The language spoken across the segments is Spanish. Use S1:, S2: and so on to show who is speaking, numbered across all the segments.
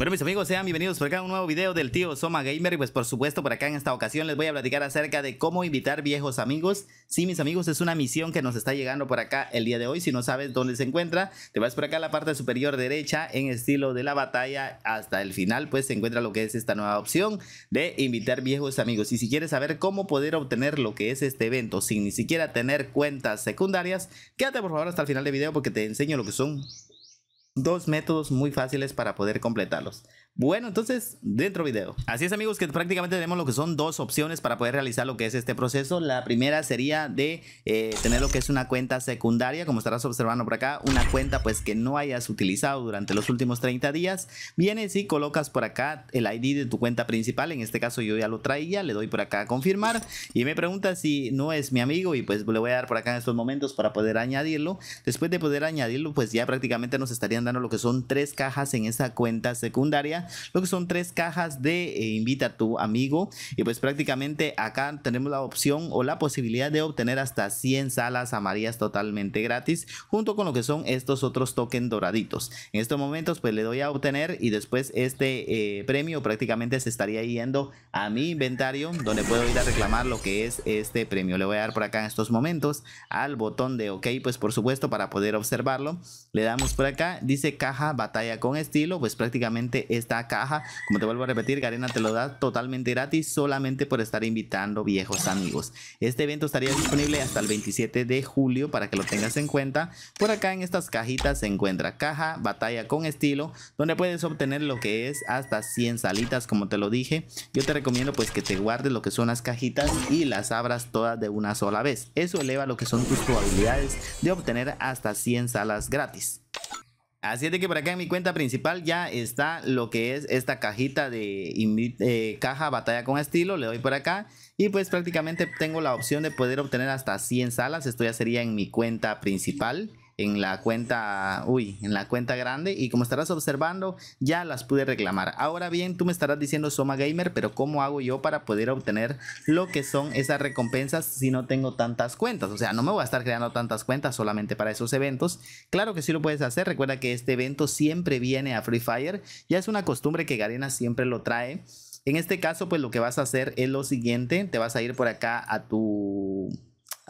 S1: Bueno mis amigos, sean bienvenidos por acá a un nuevo video del tío Soma Gamer y pues por supuesto por acá en esta ocasión les voy a platicar acerca de cómo invitar viejos amigos. Sí mis amigos, es una misión que nos está llegando por acá el día de hoy, si no sabes dónde se encuentra, te vas por acá a la parte superior derecha en estilo de la batalla hasta el final pues se encuentra lo que es esta nueva opción de invitar viejos amigos. Y si quieres saber cómo poder obtener lo que es este evento sin ni siquiera tener cuentas secundarias, quédate por favor hasta el final del video porque te enseño lo que son dos métodos muy fáciles para poder completarlos. Bueno, entonces, dentro video. Así es amigos que prácticamente tenemos lo que son dos opciones para poder realizar lo que es este proceso. La primera sería de eh, tener lo que es una cuenta secundaria, como estarás observando por acá, una cuenta pues que no hayas utilizado durante los últimos 30 días. Vienes y colocas por acá el ID de tu cuenta principal, en este caso yo ya lo traía, le doy por acá a confirmar y me pregunta si no es mi amigo y pues le voy a dar por acá en estos momentos para poder añadirlo. Después de poder añadirlo pues ya prácticamente nos estarían dando lo que son tres cajas en esa cuenta secundaria, lo que son tres cajas de eh, invita a tu amigo y pues prácticamente acá tenemos la opción o la posibilidad de obtener hasta 100 salas amarillas totalmente gratis junto con lo que son estos otros tokens doraditos. En estos momentos pues le doy a obtener y después este eh, premio prácticamente se estaría yendo a mi inventario donde puedo ir a reclamar lo que es este premio. Le voy a dar por acá en estos momentos al botón de ok pues por supuesto para poder observarlo. Le damos por acá dice caja batalla con estilo, pues prácticamente esta caja, como te vuelvo a repetir, Garena te lo da totalmente gratis solamente por estar invitando viejos amigos. Este evento estaría disponible hasta el 27 de julio para que lo tengas en cuenta. Por acá en estas cajitas se encuentra caja batalla con estilo, donde puedes obtener lo que es hasta 100 salitas, como te lo dije. Yo te recomiendo pues que te guardes lo que son las cajitas y las abras todas de una sola vez. Eso eleva lo que son tus probabilidades de obtener hasta 100 salas gratis. Así es de que por acá en mi cuenta principal ya está lo que es esta cajita de eh, caja batalla con estilo. Le doy por acá y pues prácticamente tengo la opción de poder obtener hasta 100 salas. Esto ya sería en mi cuenta principal en la cuenta, uy, en la cuenta grande y como estarás observando ya las pude reclamar. Ahora bien, tú me estarás diciendo Soma Gamer, pero ¿cómo hago yo para poder obtener lo que son esas recompensas si no tengo tantas cuentas? O sea, no me voy a estar creando tantas cuentas solamente para esos eventos. Claro que sí lo puedes hacer. Recuerda que este evento siempre viene a Free Fire. Ya es una costumbre que Garena siempre lo trae. En este caso, pues lo que vas a hacer es lo siguiente. Te vas a ir por acá a tu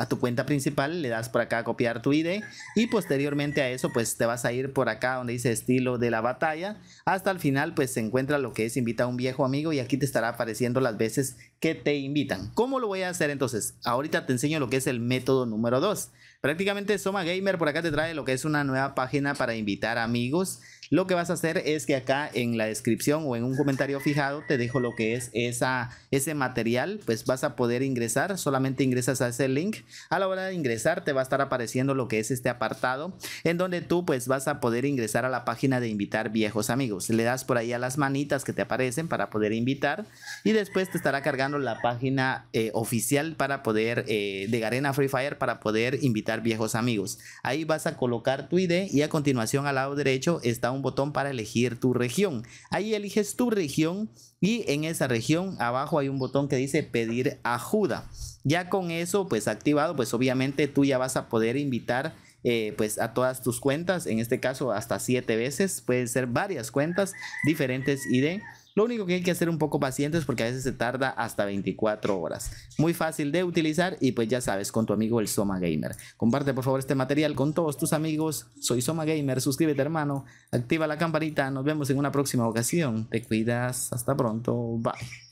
S1: a tu cuenta principal, le das por acá a copiar tu ID y posteriormente a eso pues te vas a ir por acá donde dice estilo de la batalla. Hasta el final pues se encuentra lo que es invita a un viejo amigo y aquí te estará apareciendo las veces que te invitan. ¿Cómo lo voy a hacer entonces? Ahorita te enseño lo que es el método número 2. Prácticamente Soma Gamer por acá te trae lo que es una nueva página para invitar amigos. Lo que vas a hacer es que acá en la descripción o en un comentario fijado te dejo lo que es esa, ese material, pues vas a poder ingresar, solamente ingresas a ese link. A la hora de ingresar te va a estar apareciendo lo que es este apartado en donde tú pues vas a poder ingresar a la página de invitar viejos amigos. Le das por ahí a las manitas que te aparecen para poder invitar y después te estará cargando la página eh, oficial para poder eh, de Garena Free Fire para poder invitar viejos amigos. Ahí vas a colocar tu ID y a continuación al lado derecho está un botón para elegir tu región. Ahí eliges tu región y en esa región abajo hay un botón que dice pedir ayuda. Ya con eso pues activado pues obviamente tú ya vas a poder invitar eh, pues a todas tus cuentas, en este caso hasta siete veces, pueden ser varias cuentas, diferentes ID lo único que hay que hacer un poco pacientes porque a veces se tarda hasta 24 horas. Muy fácil de utilizar y pues ya sabes, con tu amigo el Soma Gamer. Comparte por favor este material con todos tus amigos. Soy Soma Gamer, suscríbete hermano, activa la campanita, nos vemos en una próxima ocasión. Te cuidas, hasta pronto, bye.